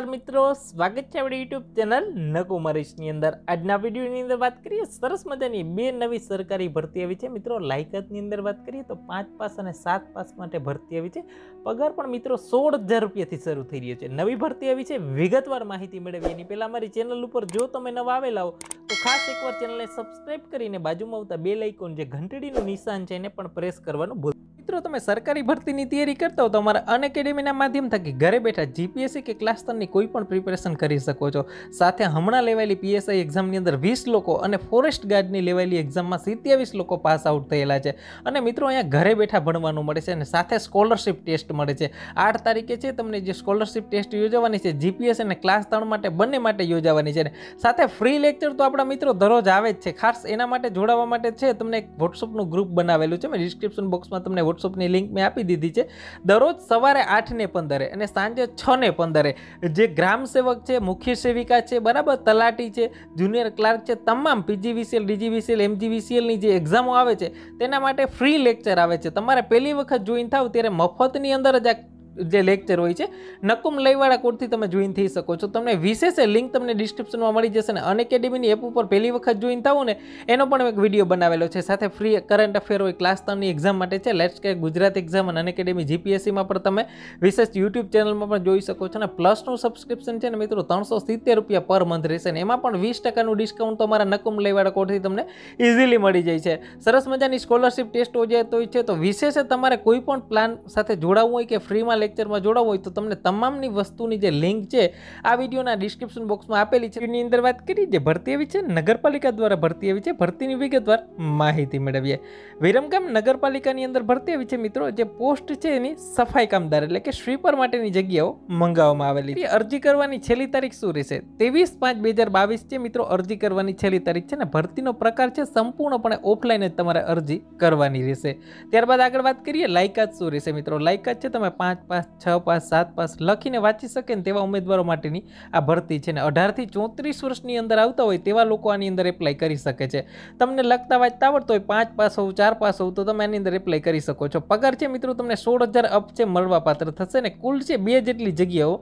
નમસ્કાર મિત્રો સ્વાગત છે આપણી યુટ્યુબ ચેનલ નકુ મરીશની અંદર આજના વિડીયોની અંદર વાત કરીએ સરસ મજાની બે નવી સરકારી ભરતી આવી છે મિત્રો લાયકાતની અંદર વાત કરીએ તો પાંચ પાસ અને સાત પાસ માટે ભરતી આવી છે પગાર પણ મિત્રો સોળ હજાર રૂપિયાથી શરૂ થઈ રહ્યો છે નવી ભરતી આવી છે વિગતવાર માહિતી મેળવી એની પહેલાં અમારી ચેનલ ઉપર જો તમે નવા આવેલા હો તો ખાસ એકવાર ચેનલને સબસ્ક્રાઈબ કરીને બાજુમાં આવતા બે લાઇકોન જે ઘંટડીનું નિશાન છે એને પણ પ્રેસ કરવાનું મિત્રો તમે સરકારી ભરતીની તૈયારી કરતા હો તો અમારા અન માધ્યમ થકી ઘરે બેઠા જીપીએસસી કે ક્લાસ ત્રણની કોઈ પણ પ્રિપેરેશન કરી શકો છો સાથે હમણાં લેવાયેલી પીએસઆઈ એક્ઝામની અંદર વીસ લોકો અને ફોરેસ્ટ ગાર્ડની લેવાયેલી એક્ઝામમાં સિત્યાવીસ લોકો પાસ આઉટ થયેલા છે અને મિત્રો અહીંયા ઘરે બેઠા ભણવાનું મળે છે અને સાથે સ્કોલરશિપ ટેસ્ટ મળે છે આઠ તારીખે છે તમને જે સ્કોલરશિપ ટેસ્ટ યોજવાની છે જીપીએસ અને ક્લાસ ત્રણ માટે બંને માટે યોજાવાની છે સાથે ફ્રી લેક્ચર તો આપણા મિત્રો દરરોજ આવે જ છે ખાસ એના માટે જોડાવા માટે છે તમને એક વોટ્સઅપનું ગ્રુપ બનાવેલું છે મેં ડિસ્ક્રિપ્શન બોક્સમાં તમને વોટ્સઅપની લિંક મેં આપી દીધી છે દરરોજ સવારે આઠને પંદરે અને સાંજે છને પંદરે જે ગ્રામ સેવક છે મુખ્ય સેવિકા છે બરાબર તલાટી છે જુનિયર ક્લાર્ક છે તમામ પીજીવીસીએલ ડીજીવીસીએલ એમજીવીસીએલની જે એક્ઝામો આવે છે તેના માટે ફ્રી લેક્ચર આવે છે તમારે પહેલી વખત જોઈન થાવ ત્યારે મફતની અંદર જ આ જે લેક્ચર હોય છે નકુમ લઈવાળા કોડથી તમે જોઈન થઈ શકો છો તમને વિશેષ લિંક તમને ડિસ્ક્રિપ્શનમાં મળી જશે ને અનએકેડેમીની એપ ઉપર પહેલી વખત જોઈન થવું ને એનો પણ એક વિડીયો બનાવેલો છે સાથે ફ્રી કરંટ અફેર હોય ક્લાસ ત્રણની એક્ઝામ માટે છે લેટ્સ કે ગુજરાત એક્ઝામ અને અનએકેડેમી જીપીએસસીમાં પણ તમે વિશેષ યુટ્યુબ ચેનલમાં પણ જોઈ શકો છો અને પ્લસનું સબસ્ક્રિપ્શન છે ને મિત્રો ત્રણસો સિત્તેર રૂપિયા પર મંથ રહેશે ને એમાં પણ વીસ ટકાનું ડિસ્કાઉન્ટ તમારા નકુમ લઈવાળા કોડથી તમને ઇઝીલી મળી જાય છે સરસ મજાની સ્કોલરશિપ ટેસ્ટ હોય છે તો વિશેષ તમારે કોઈ પણ પ્લાન સાથે જોડાવવું હોય કે ફ્રીમાં લેક્ચરમાં જોડાવું હોય તો તમને તમામની વસ્તુની જે લિંક છે આ વિડીયોના ડિસ્ક્રિપ્શન બોક્સમાં આપેલી છે એની અંદર વાત કરી જે ભરતી આવી છે નગરપાલિકા દ્વારા ભરતી આવી છે ભરતીની વિગતવાર માહિતી મેળવીએ વિરમગામ નગરપાલિકાની અંદર ભરતી આવી છે મિત્રો જે પોસ્ટ છે એની સફાઈ કામદાર એટલે કે સ્વીપર માટેની જગ્યાઓ મંગાવવામાં આવેલી છે અરજી કરવાની છેલ્લી તારીખ શું રહેશે તેવીસ પાંચ બે હજાર બાવીસ છે મિત્રો અરજી કરવાની છેલ્લી તારીખ છે ને ભરતીનો પ્રકાર છે સંપૂર્ણપણે ઓફલાઈન જ તમારે અરજી કરવાની રહેશે ત્યારબાદ આગળ વાત કરીએ લાયકાત શું રહેશે મિત્રો લાયકાત છે તમે પાંચ પાંચ છ પાંચ સાત પાંચ લખીને વાંચી શકે ને તેવા ઉમેદવારો માટેની આ ભરતી છે ને અઢારથી ચોત્રીસ વર્ષની અંદર આવતા હોય તેવા લોકો આની અંદર એપ્લાય કરી શકે છે તમને લખતા વાંચતા આવડતો હોય પાંચ પાસ હોવું ચાર પાસ હોવ તો તમે આની અંદર એપ્લાય કરી શકો છો પગાર છે મિત્રો તમને સોળ હજાર અપ છે મળવાપાત્ર થશે ને કુલ છે બે જેટલી જગ્યાઓ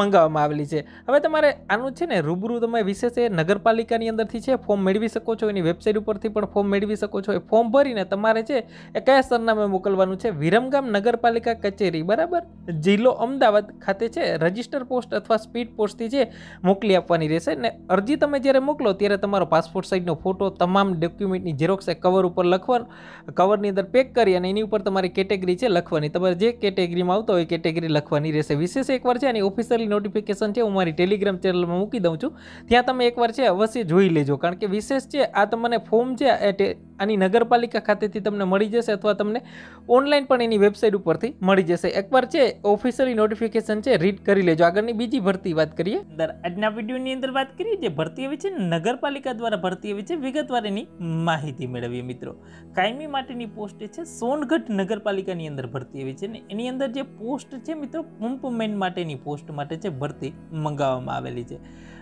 મંગાવવામાં આવેલી છે હવે તમારે આનું છે ને રૂબરૂ તમે વિશેષ એ નગરપાલિકાની અંદરથી છે ફોર્મ મેળવી શકો છો એની વેબસાઇટ ઉપરથી પણ ફોર્મ મેળવી શકો છો એ ફોર્મ ભરીને તમારે છે એ કયા સરનામે મોકલવાનું છે વિરમગામ નગરપાલિકા કચેરી બરાબર જિલ્લો અમદાવાદ ખાતે છે રજિસ્ટર પોસ્ટ અથવા સ્પીડ પોસ્ટથી છે મોકલી આપવાની રહેશે અને અરજી તમે જ્યારે મોકલો ત્યારે તમારો પાસપોર્ટ સાઇઝનો ફોટો તમામ ડોક્યુમેન્ટની ઝેરોક્ષ કવર ઉપર લખવાનો કવરની અંદર પેક કરી અને એની ઉપર તમારી કેટેગરી છે લખવાની તમારે જે કેટેગરીમાં આવતો હોય કેટેગરી લખવાની રહેશે વિશેષ એકવાર છે આની ઓફિશિયલી નોટિફિકેશન છે હું મારી ટેલિગ્રામ ચેનલમાં મૂકી દઉં છું ત્યાં તમે એકવાર છે અવશ્ય જોઈ લેજો કારણ કે વિશેષ છે આ તમને ફોર્મ છે એ આની નગરપાલિકા ખાતેથી તમને મળી જશે અથવા તમને ઓનલાઈન પણ એની વેબસાઇટ ઉપરથી મળી જશે એકવાર છે ઓફિશિયલી નોટિફિકેશન છે રીડ કરી લેજો આગળની બીજી ભરતી વાત કરીએ અંદર આજના વિડીયોની અંદર વાત કરીએ જે ભરતી આવી છે નગરપાલિકા દ્વારા ભરતી આવી છે વિગતવાર એની માહિતી મેળવીએ મિત્રો કાયમી માટેની પોસ્ટ છે સોનગઢ નગરપાલિકાની અંદર ભરતી આવી છે ને એની અંદર જે પોસ્ટ છે મિત્રો પંપમેન માટેની પોસ્ટ માટે છે ભરતી મંગાવવામાં આવેલી છે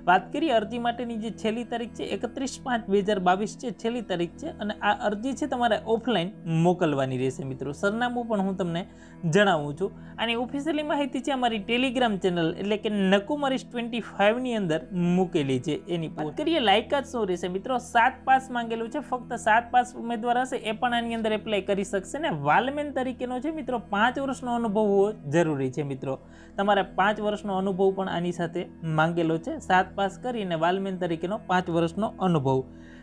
વાત કરીએ અરજી માટેની જે છેલ્લી તારીખ છે એકત્રીસ પાંચ બે હજાર બાવીસ છે છેલ્લી તારીખ છે અને આ અરજી છે તમારે ઓફલાઈન મોકલવાની રહેશે મિત્રો સરનામું પણ હું તમને જણાવું છું આની ઓફિશિયલી માહિતી છે અમારી ટેલિગ્રામ ચેનલ એટલે કે નકુમરીશ ટ્વેન્ટી ફાઇવની અંદર મૂકેલી છે એની વાત કરીએ લાયકાત શું રહેશે મિત્રો સાત પાસ માંગેલું છે ફક્ત સાત પાસ ઉમેદવાર હશે એ પણ આની અંદર એપ્લાય કરી શકશે ને વાલમેન તરીકેનો છે મિત્રો પાંચ વર્ષનો અનુભવ હોવો જરૂરી છે મિત્રો તમારે પાંચ વર્ષનો અનુભવ પણ આની સાથે માંગેલો છે સાત પાસ કરીને વાલમેન તરીકેનો પાંચ વર્ષનો અનુભવ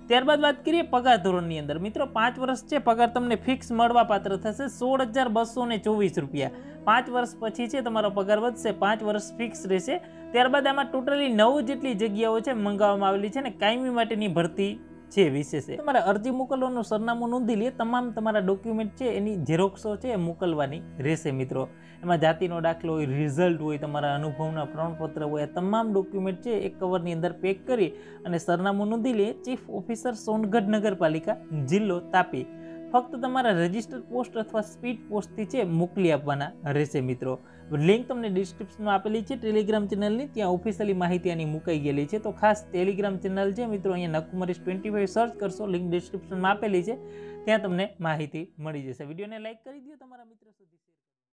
ત્યારબાદ વાત કરીએ પગાર ધોરણની અંદર મિત્રો પાંચ વર્ષ છે પગાર તમને ફિક્સ મળવા પાત્ર થશે સોળ હજાર બસો ને ચોવીસ રૂપિયા પાંચ વર્ષ પછી છે તમારો પગાર વધશે પાંચ વર્ષ ફિક્સ રહેશે ત્યારબાદ આમાં ટોટલી નવ જેટલી જગ્યાઓ છે મંગાવવામાં આવેલી છે ને કાયમી માટેની ભરતી છે વિશે છે તમારે અરજી મોકલવાનું સરનામું નોંધી લઈએ તમામ તમારા ડોક્યુમેન્ટ છે એની ઝેરોક્સો છે મોકલવાની રહેશે મિત્રો એમાં જાતિનો દાખલો હોય રિઝલ્ટ હોય તમારા અનુભવના પ્રમાણપત્ર હોય આ તમામ ડોક્યુમેન્ટ છે એક કવરની અંદર પેક કરી અને સરનામું નોંધી લે ચીફ ઓફિસર સોનગઢ નગરપાલિકા જિલ્લો તાપી ફક્ત તમારા રજિસ્ટર પોસ્ટ અથવા સ્પીડ પોસ્ટથી છે મોકલી આપવાના રહેશે મિત્રો લિંક તમને ડિસ્ક્રિપ્શનમાં આપેલી છે ટેલિગ્રામ ચેનલની ત્યાં ઓફિશિયલી માહિતી આની મુકાઈ ગયેલી છે તો ખાસ ટેલિગ્રામ ચેનલ છે મિત્રો અહીંયા નકુમરીશ ટ્વેન્ટી ફાઈવ સર્ચ કરશો લિંક ડિસ્ક્રિપ્શનમાં આપેલી છે ત્યાં તમને માહિતી મળી જશે વિડીયોને લાઇક કરી દો તમારા મિત્રો સુધી